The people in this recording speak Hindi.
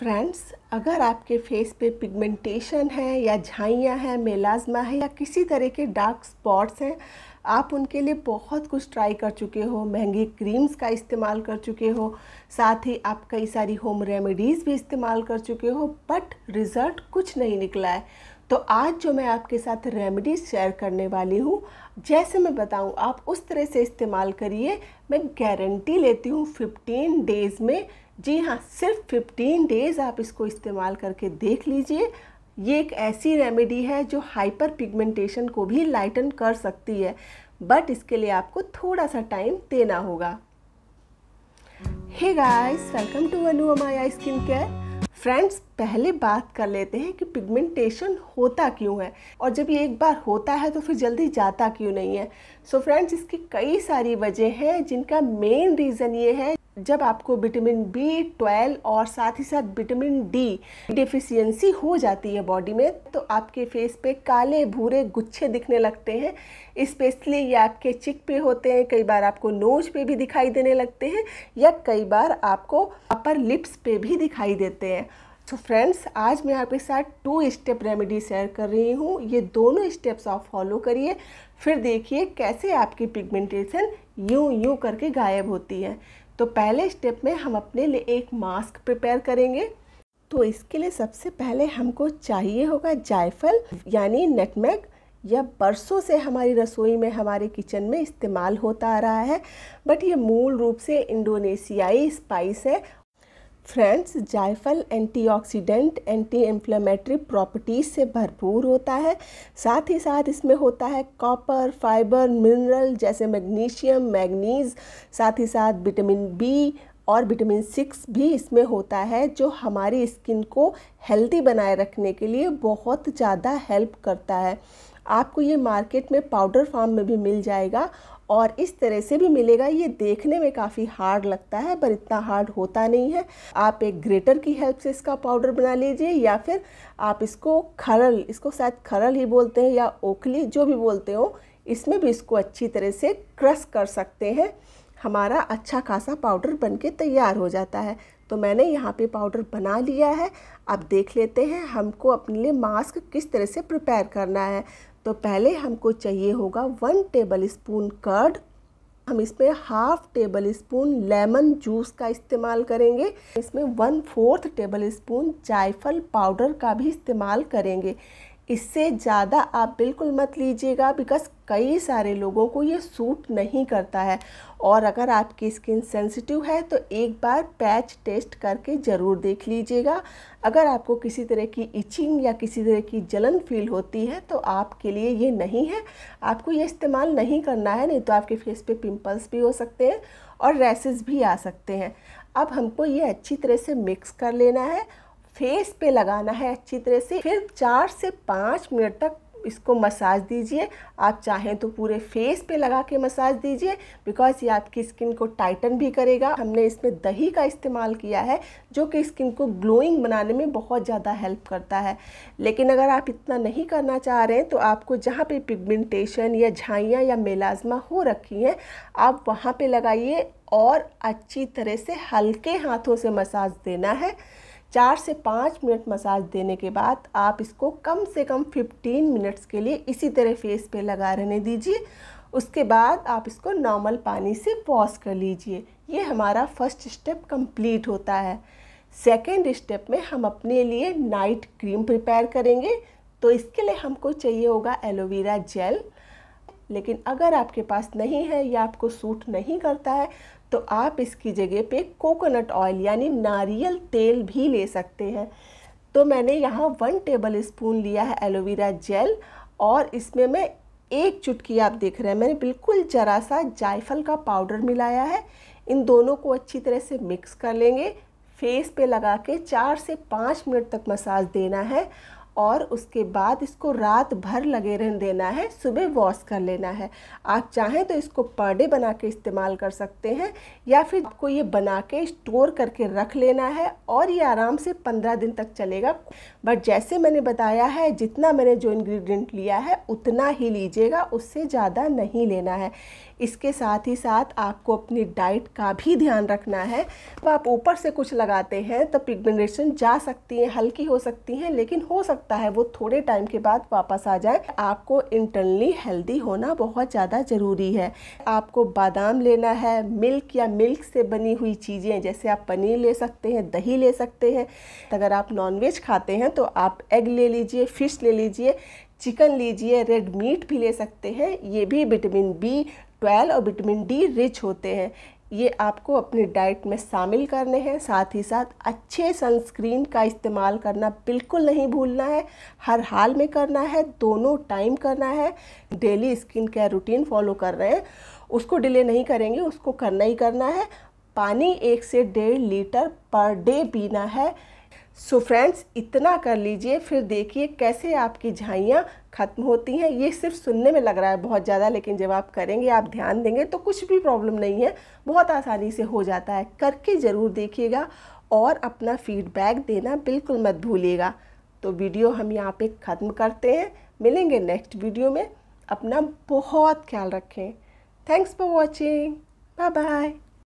फ्रेंड्स अगर आपके फेस पे पिगमेंटेशन है या झाइयाँ हैं मेलाजमा है या किसी तरह के डार्क स्पॉट्स हैं आप उनके लिए बहुत कुछ ट्राई कर चुके हो महंगी क्रीम्स का इस्तेमाल कर चुके हो साथ ही आप कई सारी होम रेमेडीज़ भी इस्तेमाल कर चुके हो बट रिज़ल्ट कुछ नहीं निकला है तो आज जो मैं आपके साथ रेमेडीज़ शेयर करने वाली हूँ जैसे मैं बताऊँ आप उस तरह से इस्तेमाल करिए मैं गारंटी लेती हूँ फिफ्टीन डेज़ में जी हाँ सिर्फ 15 डेज़ आप इसको इस्तेमाल करके देख लीजिए ये एक ऐसी रेमेडी है जो हाइपर पिगमेंटेशन को भी लाइटन कर सकती है बट इसके लिए आपको थोड़ा सा टाइम देना होगा hey guys welcome to Anu Amaya skin care friends पहले बात कर लेते हैं कि पिगमेंटेशन होता क्यों है और जब ये एक बार होता है तो फिर जल्दी जाता क्यों नहीं है सो so फ्रेंड्स इसकी कई सारी वजह हैं जिनका मेन रीज़न ये है जब आपको विटामिन बी ट्वेल्व और साथ ही साथ विटामिन डी डिफिशियंसी हो जाती है बॉडी में तो आपके फेस पे काले भूरे गुच्छे दिखने लगते हैं स्पेशली ये आपके चिक पे होते हैं कई बार आपको नोज पे भी दिखाई देने लगते हैं या कई बार आपको अपर लिप्स पे भी दिखाई देते हैं तो फ्रेंड्स आज मैं आपके साथ टू स्टेप रेमेडी शेयर कर रही हूँ ये दोनों स्टेप्स आप फॉलो करिए फिर देखिए कैसे आपकी पिगमेंटेशन यूं यूं करके गायब होती है तो पहले स्टेप में हम अपने लिए एक मास्क प्रिपेयर करेंगे तो इसके लिए सबसे पहले हमको चाहिए होगा जायफल यानी नटमैग यह बरसों से हमारी रसोई में हमारे किचन में इस्तेमाल होता आ रहा है बट ये मूल रूप से इंडोनेशियाई स्पाइस है फ्रेंड्स जायफल एंटीऑक्सीडेंट एंटी इन्फ्लेमेटरी प्रॉपर्टीज़ से भरपूर होता है साथ ही साथ इसमें होता है कॉपर फाइबर मिनरल जैसे मैग्नीशियम मैग्नीज साथ ही साथ विटामिन बी और विटामिन सिक्स भी इसमें होता है जो हमारी स्किन को हेल्दी बनाए रखने के लिए बहुत ज़्यादा हेल्प करता है आपको ये मार्केट में पाउडर फार्म में भी मिल जाएगा और इस तरह से भी मिलेगा ये देखने में काफ़ी हार्ड लगता है पर इतना हार्ड होता नहीं है आप एक ग्रेटर की हेल्प से इसका पाउडर बना लीजिए या फिर आप इसको खरल इसको शायद खरल ही बोलते हैं या ओखली जो भी बोलते हो इसमें भी इसको अच्छी तरह से क्रश कर सकते हैं हमारा अच्छा खासा पाउडर बन तैयार हो जाता है तो मैंने यहाँ पे पाउडर बना लिया है अब देख लेते हैं हमको अपने लिए मास्क किस तरह से प्रिपेयर करना है तो पहले हमको चाहिए होगा वन टेबल स्पून कर्ड हम इसमें half table spoon lemon juice का इस्तेमाल करेंगे इसमें वन फोर्थ टेबल स्पून जायफल पाउडर का भी इस्तेमाल करेंगे इससे ज़्यादा आप बिल्कुल मत लीजिएगा बिकॉज कई सारे लोगों को ये सूट नहीं करता है और अगर आपकी स्किन सेंसिटिव है तो एक बार पैच टेस्ट करके ज़रूर देख लीजिएगा अगर आपको किसी तरह की इचिंग या किसी तरह की जलन फील होती है तो आपके लिए ये नहीं है आपको ये इस्तेमाल नहीं करना है नहीं तो आपके फेस पे पिंपल्स भी हो सकते हैं और रैसेस भी आ सकते हैं अब हमको ये अच्छी तरह से मिक्स कर लेना है फेस पे लगाना है अच्छी तरह से फिर चार से पाँच मिनट तक इसको मसाज दीजिए आप चाहें तो पूरे फेस पे लगा के मसाज दीजिए बिकॉज ये आपकी स्किन को टाइटन भी करेगा हमने इसमें दही का इस्तेमाल किया है जो कि स्किन को ग्लोइंग बनाने में बहुत ज़्यादा हेल्प करता है लेकिन अगर आप इतना नहीं करना चाह रहे हैं तो आपको जहाँ पे पिगमेंटेशन या झाइयाँ या मेलाजमा हो रखी हैं आप वहाँ पर लगाइए और अच्छी तरह से हल्के हाथों से मसाज देना है चार से पाँच मिनट मसाज देने के बाद आप इसको कम से कम फिफ्टीन मिनट्स के लिए इसी तरह फेस पे लगा रहने दीजिए उसके बाद आप इसको नॉर्मल पानी से वॉश कर लीजिए ये हमारा फर्स्ट स्टेप कंप्लीट होता है सेकेंड स्टेप में हम अपने लिए नाइट क्रीम प्रिपेयर करेंगे तो इसके लिए हमको चाहिए होगा एलोवेरा जेल लेकिन अगर आपके पास नहीं है या आपको सूट नहीं करता है तो आप इसकी जगह पे कोकोनट ऑयल यानी नारियल तेल भी ले सकते हैं तो मैंने यहाँ वन टेबल स्पून लिया है एलोवेरा जेल और इसमें मैं एक चुटकी आप देख रहे हैं मैंने बिल्कुल ज़रा सा जायफल का पाउडर मिलाया है इन दोनों को अच्छी तरह से मिक्स कर लेंगे फेस पे लगा के चार से पाँच मिनट तक मसाज देना है और उसके बाद इसको रात भर लगे रह देना है सुबह वॉश कर लेना है आप चाहें तो इसको पर डे बना के इस्तेमाल कर सकते हैं या फिर आपको ये बना के स्टोर करके रख लेना है और ये आराम से पंद्रह दिन तक चलेगा बट जैसे मैंने बताया है जितना मैंने जो इन्ग्रीडियंट लिया है उतना ही लीजिएगा उससे ज़्यादा नहीं लेना है इसके साथ ही साथ आपको अपनी डाइट का भी ध्यान रखना है तो आप ऊपर से कुछ लगाते हैं तो पिगमेंटेशन जा सकती हैं हल्की हो सकती हैं लेकिन हो सकती सकता है वो थोड़े टाइम के बाद वापस आ जाए आपको इंटरनली हेल्दी होना बहुत ज़्यादा ज़रूरी है आपको बादाम लेना है मिल्क या मिल्क से बनी हुई चीज़ें जैसे आप पनीर ले सकते हैं दही ले सकते हैं अगर आप नॉनवेज खाते हैं तो आप एग ले लीजिए फ़िश ले लीजिए चिकन लीजिए रेड मीट भी ले सकते हैं ये भी विटामिन बी ट्वेल्व और विटामिन डी रिच होते हैं ये आपको अपनी डाइट में शामिल करने हैं साथ ही साथ अच्छे सनस्क्रीन का इस्तेमाल करना बिल्कुल नहीं भूलना है हर हाल में करना है दोनों टाइम करना है daily skin care routine follow कर रहे हैं उसको डिले नहीं करेंगे उसको करना ही करना है पानी एक से डेढ़ लीटर पर डे पीना है सो so फ्रेंड्स इतना कर लीजिए फिर देखिए कैसे आपकी झाइयाँ ख़त्म होती हैं ये सिर्फ सुनने में लग रहा है बहुत ज़्यादा लेकिन जब आप करेंगे आप ध्यान देंगे तो कुछ भी प्रॉब्लम नहीं है बहुत आसानी से हो जाता है करके ज़रूर देखिएगा और अपना फीडबैक देना बिल्कुल मत भूलिएगा तो वीडियो हम यहाँ पे ख़त्म करते हैं मिलेंगे नेक्स्ट वीडियो में अपना बहुत ख्याल रखें thanks for watching bye bye